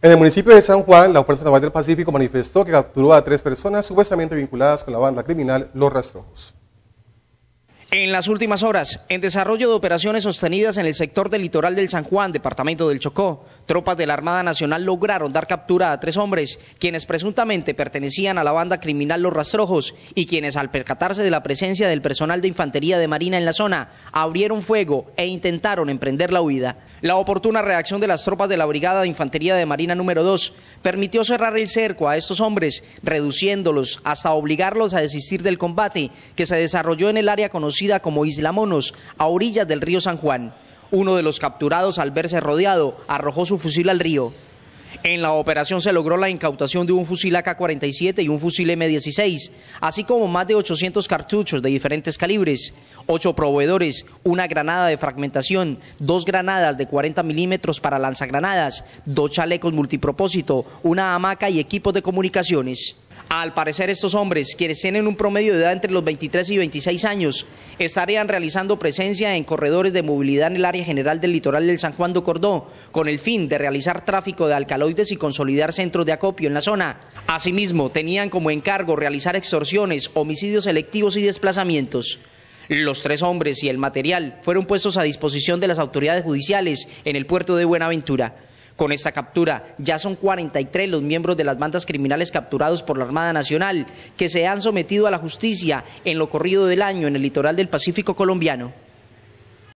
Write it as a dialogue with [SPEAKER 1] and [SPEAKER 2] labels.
[SPEAKER 1] En el municipio de San Juan, la Fuerza Naval del Pacífico manifestó que capturó a tres personas supuestamente vinculadas con la banda criminal Los Rastrojos.
[SPEAKER 2] En las últimas horas, en desarrollo de operaciones sostenidas en el sector del litoral del San Juan, departamento del Chocó, tropas de la Armada Nacional lograron dar captura a tres hombres, quienes presuntamente pertenecían a la banda criminal Los Rastrojos y quienes al percatarse de la presencia del personal de infantería de Marina en la zona, abrieron fuego e intentaron emprender la huida. La oportuna reacción de las tropas de la Brigada de Infantería de Marina número 2 permitió cerrar el cerco a estos hombres, reduciéndolos hasta obligarlos a desistir del combate que se desarrolló en el área conocida como Isla Monos, a orillas del río San Juan. Uno de los capturados, al verse rodeado, arrojó su fusil al río. En la operación se logró la incautación de un fusil AK-47 y un fusil M16, así como más de 800 cartuchos de diferentes calibres, ocho proveedores, una granada de fragmentación, dos granadas de 40 milímetros para lanzagranadas, dos chalecos multipropósito, una hamaca y equipos de comunicaciones. Al parecer estos hombres, quienes tienen un promedio de edad entre los 23 y 26 años, estarían realizando presencia en corredores de movilidad en el área general del litoral del San Juan de Cordó, con el fin de realizar tráfico de alcaloides y consolidar centros de acopio en la zona. Asimismo, tenían como encargo realizar extorsiones, homicidios selectivos y desplazamientos. Los tres hombres y el material fueron puestos a disposición de las autoridades judiciales en el puerto de Buenaventura con esta captura. Ya son 43 los miembros de las bandas criminales capturados por la Armada Nacional que se han sometido a la justicia en lo corrido del año en el litoral del Pacífico colombiano.